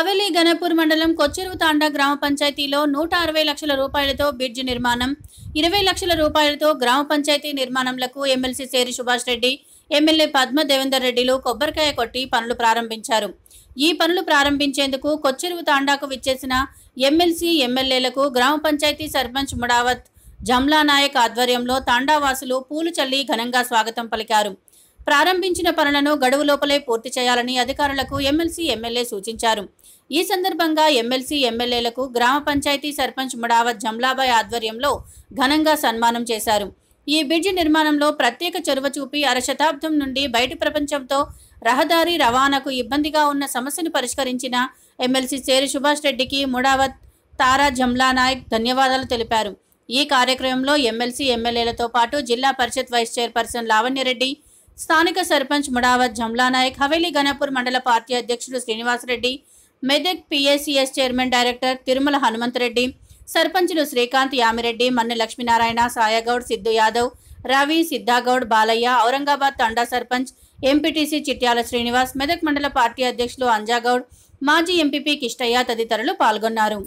హవేలి గణపూర్ మండలం కొచ్చెరువు తాండా గ్రామ పంచాయతీలో నూట అరవై లక్షల రూపాయలతో బ్రిడ్జ్ నిర్మాణం ఇరవై లక్షల రూపాయలతో గ్రామ పంచాయతీ నిర్మాణంలకు ఎమ్మెల్సీ సేరి సుభాష్ రెడ్డి ఎమ్మెల్యే పద్మ దేవేందర్ రెడ్డిలు కొబ్బరికాయ కొట్టి పనులు ప్రారంభించారు ఈ పనులు ప్రారంభించేందుకు కొచ్చెరువు తాండాకు విచ్చేసిన ఎమ్మెల్సీ ఎమ్మెల్యేలకు గ్రామ పంచాయతీ సర్పంచ్ ముడావత్ జమ్లా నాయక్ ఆధ్వర్యంలో తాండావాసులు పూలు చల్లి ఘనంగా స్వాగతం పలికారు ప్రారంభించిన పనులను గడువు లోపలే పూర్తి చేయాలని అధికారులకు ఎమ్మెల్సీ ఎమ్మెల్యే సూచించారు ఈ సందర్భంగా ఎమ్మెల్సీ ఎమ్మెల్యేలకు గ్రామ పంచాయతీ సర్పంచ్ ముడావత్ జమ్లాబాయ్ ఆధ్వర్యంలో ఘనంగా సన్మానం చేశారు ఈ బ్రిడ్జి నిర్మాణంలో ప్రత్యేక చొరవ చూపి అరశతాబ్దం నుండి బయటి ప్రపంచంతో రహదారి రవాణాకు ఇబ్బందిగా ఉన్న సమస్యను పరిష్కరించిన ఎమ్మెల్సీ చేరి సుభాష్ రెడ్డికి ముడావత్ తారా జమ్లా నాయక్ ధన్యవాదాలు తెలిపారు ఈ కార్యక్రమంలో ఎమ్మెల్సీ ఎమ్మెల్యేలతో పాటు జిల్లా పరిషత్ వైస్ చైర్పర్సన్ లావణ్యరెడ్డి స్థానిక సర్పంచ్ ముడావత్ జమ్లానాయక్ హవేలీ గణపూర్ మండల పార్టీ అధ్యక్షుడు Srinivasa Reddy Medak PACS chairman director Tirumala Hanumantha Reddy సర్పంచులు శ్రీకాంత్ యామిరెడ్డి మన్ను లక్ష్మీనారాయణ సాయగౌడ్ సిద్ధు యాదవ్ రవి సిద్ధాగౌడ్ బాలయ్య ఔరంగాబాద్ తండా సర్పంచ్ ఎంపీటీసీ చిట్యాల శ్రీనివాస్ మెదక్ మండల పార్టీ అధ్యక్షులు అంజాగౌడ్ మాజీ ఎంపీపీ కిష్టయ్య తదితరులు పాల్గొన్నారు